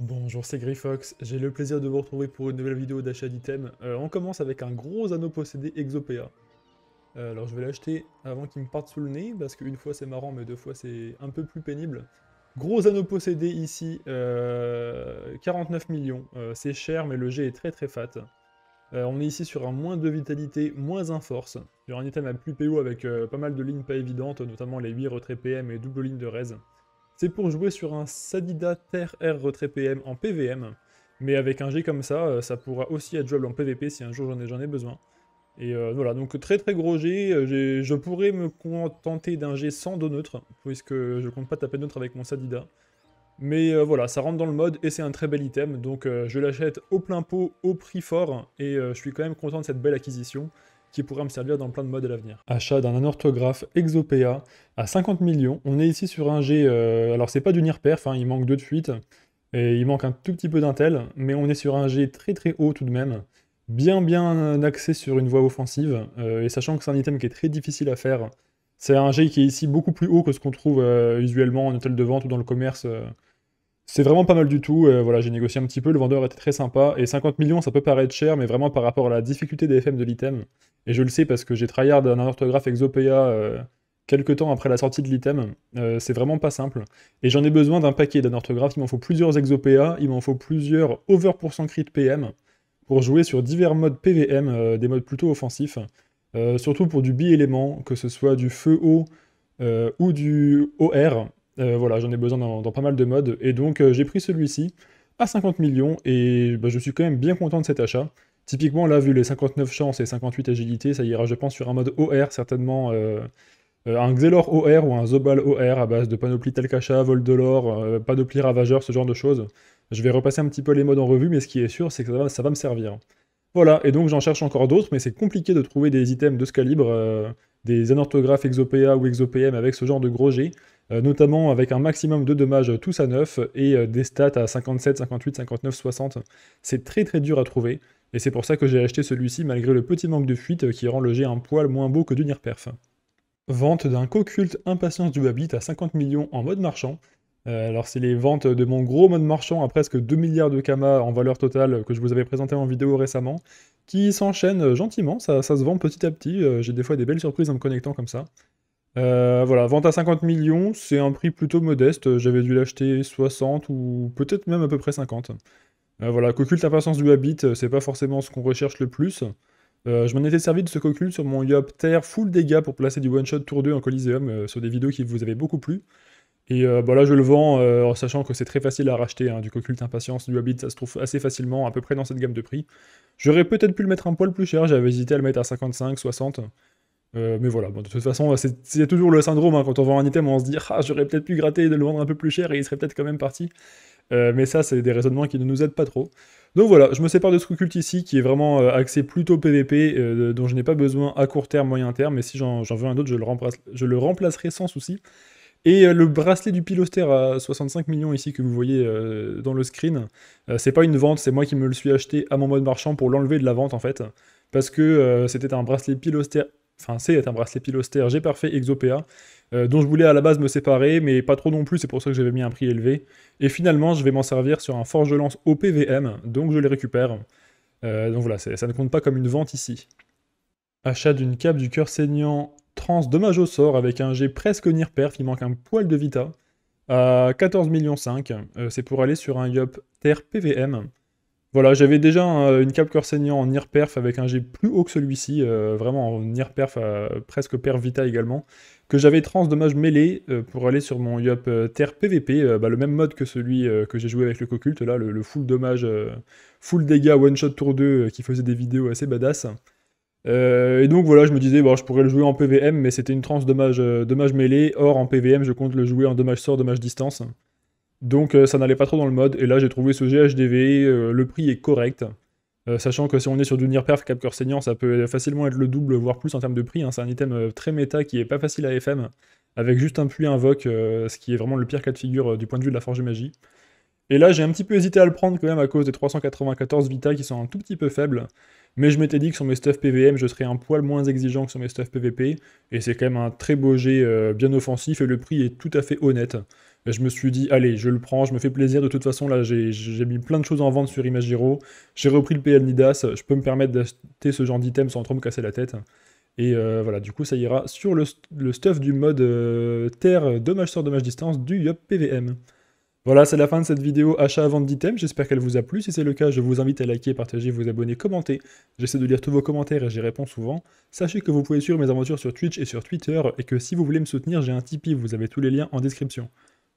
Bonjour, c'est Grifox, j'ai le plaisir de vous retrouver pour une nouvelle vidéo d'achat d'items. Euh, on commence avec un gros anneau possédé Exopea. Euh, alors je vais l'acheter avant qu'il me parte sous le nez, parce qu'une fois c'est marrant, mais deux fois c'est un peu plus pénible. Gros anneau possédé ici, 49 euh, millions. c'est cher, mais le jet est très très fat. on est ici sur un moins de vitalité, moins un force. Sur un item à plus PO avec pas mal de lignes pas évidentes, notamment les 8 retraits PM et double ligne de res. C'est pour jouer sur un Sadida Terre R retrait PM en PVM. Mais avec un G comme ça, euh, ça pourra aussi être jouable en PVP si un jour j'en ai, besoin. Et euh, voilà, donc très très gros G. Euh, je pourrais me contenter d'un G sans dos neutre, puisque je compte pas taper neutre avec mon Sadida. Mais voilà, ça rentre dans le mode et c'est un très bel item, donc je l'achète au plein pot, au prix fort, et je suis quand même content de cette belle acquisition qui pourrait me servir dans plein de modes à l'avenir. Achat d'un anorthographe Exopea à 50 millions. On est ici sur un G, euh, alors c'est pas du NIRPERF, hein, il manque deux de fuite, et il manque un tout petit peu d'intel, mais on est sur un G très très haut tout de même, bien bien axé sur une voie offensive, euh, et sachant que c'est un item qui est très difficile à faire, c'est un G qui est ici beaucoup plus haut que ce qu'on trouve euh, usuellement en hôtel de vente ou dans le commerce c'est vraiment pas mal du tout. Euh, voilà, j'ai négocié un petit peu, le vendeur était très sympa. Et 50 millions, ça peut paraître cher, mais vraiment par rapport à la difficulté des FM de l'item. Et je le sais parce que j'ai tryhard un orthographe Exopea euh, quelques temps après la sortie de l'item. Euh, c'est vraiment pas simple. Et j'en ai besoin d'un paquet d'un orthographe. Il m'en faut plusieurs Exopea, il m'en faut plusieurs over pourcent crit PM pour jouer sur divers modes PVM, des modes plutôt offensifs. surtout pour du bi-élément, que ce soit du feu haut ou du OR, euh, voilà, j'en ai besoin dans, pas mal de modes. Et donc, euh, j'ai pris celui-ci à 50 millions et bah, je suis quand même bien content de cet achat. Typiquement, là, vu les 59 chances et 58 agilité, ça ira, je pense, sur un mode OR, certainement. Euh, un Xelor OR ou un Zobal OR à base de panoplie Telkacha, Vol de l'Or, panoplie Ravageur, ce genre de choses. Je vais repasser un petit peu les modes en revue, mais ce qui est sûr, c'est que ça va, me servir. Voilà, et donc j'en cherche encore d'autres, mais c'est compliqué de trouver des items de ce calibre, des anorthographes Exopéa ou Exopm avec ce genre de gros G. Euh, notamment avec un maximum de dommages tous à 9 et euh, des stats à 57, 58, 59, 60. C'est très très dur à trouver, et c'est pour ça que j'ai acheté celui-ci malgré le petit manque de fuite euh, qui rend le jet un poil moins beau que du Nirperf. Vente d'un co-culte Impatience du Habit à 50 millions en mode marchand. alors c'est les ventes de mon gros mode marchand à presque 2 milliards de Kama en valeur totale que je vous avais présenté en vidéo récemment, qui s'enchaînent gentiment, ça, se vend petit à petit, j'ai des fois des belles surprises en me connectant comme ça. Euh, voilà, vente à 50 millions, c'est un prix plutôt modeste. J'avais dû l'acheter 60 ou peut-être même à peu près 50. Euh, voilà, Coculte Impatience du Habit, euh, c'est pas forcément ce qu'on recherche le plus. je m'en étais servi de ce Coculte sur mon terre full dégâts pour placer du one-shot tour 2 en Coliseum sur des vidéos qui vous avaient beaucoup plu. Et voilà bah là, je le vends en sachant que c'est très facile à racheter. Hein, du Coculte Impatience du Habit, ça se trouve assez facilement, à peu près dans cette gamme de prix. J'aurais peut-être pu le mettre un poil plus cher, j'avais hésité à le mettre à 55, 60. Euh, mais voilà, bon, de toute façon, c'est toujours le syndrome hein. quand on vend un item, on se dit ah j'aurais peut-être pu gratter et de le vendre un peu plus cher et il serait peut-être quand même parti. Euh, mais ça, c'est des raisonnements qui ne nous aident pas trop. Donc voilà, je me sépare de ce culte ici qui est vraiment euh, axé plutôt PVP, dont je n'ai pas besoin à court terme, moyen terme, mais si j'en veux un autre, je le, je le, remplacerai sans souci. Et le bracelet du pilostère à 65 millions ici que vous voyez dans le screen, c'est pas une vente, c'est moi qui me le suis acheté à mon mode marchand pour l'enlever de la vente en fait parce que c'était un bracelet pilostère enfin c'est un bracelet pilostère j'ai parfait Exopea, euh, dont je voulais à la base me séparer, mais pas trop non plus, c'est pour ça que j'avais mis un prix élevé. Et finalement, je vais m'en servir sur un forge lance OPVM, donc je les récupère. Euh, donc voilà, ça ne compte pas comme une vente ici. Achat d'une cape du cœur saignant trans dommage au sort avec un G presque nirperf, il manque un poil de vita, à 14 millions 5, euh, c'est pour aller sur un Yop Terre PVM. Voilà, j'avais déjà euh, une cap saignant en IR perf avec un G plus haut que celui-ci, euh, vraiment en nir perf, à, euh, presque perf vita également, que j'avais Trans mêlé Mêlée pour aller sur mon Yup Terre PVP, bah, le même mode que celui que j'ai joué avec le Coculte, là, le, full dommage, full dégâts one shot tour 2 qui faisait des vidéos assez badass. et donc voilà, je me disais, bon, je pourrais le jouer en PVM, mais c'était une trans dommage, dommage mêlé, or en PVM, je compte le jouer en dommage sort, dommage distance. Donc euh, ça n'allait pas trop dans le mode. Et là j'ai trouvé ce GHDV, euh, le prix est correct. Euh, sachant que si on est sur du Nier Perf Capcor ça peut facilement être le double, voire plus en termes de prix. Hein. C'est un item très méta qui est pas facile à FM, avec juste un puits invoque, ce qui est vraiment le pire cas de figure du point de vue de la forge magie. Et là j'ai un petit peu hésité à le prendre quand même à cause des 394 Vita qui sont un tout petit peu faibles. Mais je m'étais dit que sur mes stuff PVM, je serais un poil moins exigeant que sur mes stuff PVP. Et c'est quand même un très beau jet bien offensif et le prix est tout à fait honnête. Euh, je me suis dit, allez, je le prends, je me fais plaisir. De toute façon, là, j'ai mis plein de choses en vente sur Imagiro. J'ai repris le PL Nidas. Je peux me permettre d'acheter ce genre d'item sans trop me casser la tête. Et euh, voilà, du coup, ça ira sur le, stuff du mode euh, terre, dommage sort, dommage distance du Yop PVM. Voilà, c'est la fin de cette vidéo achat-vente d'items. J'espère qu'elle vous a plu. Si c'est le cas, je vous invite à liker, partager, vous abonner, commenter. J'essaie de lire tous vos commentaires et j'y réponds souvent. Sachez que vous pouvez suivre mes aventures sur Twitch et sur Twitter et que si vous voulez me soutenir, j'ai un Tipeee. Vous avez tous les liens en description.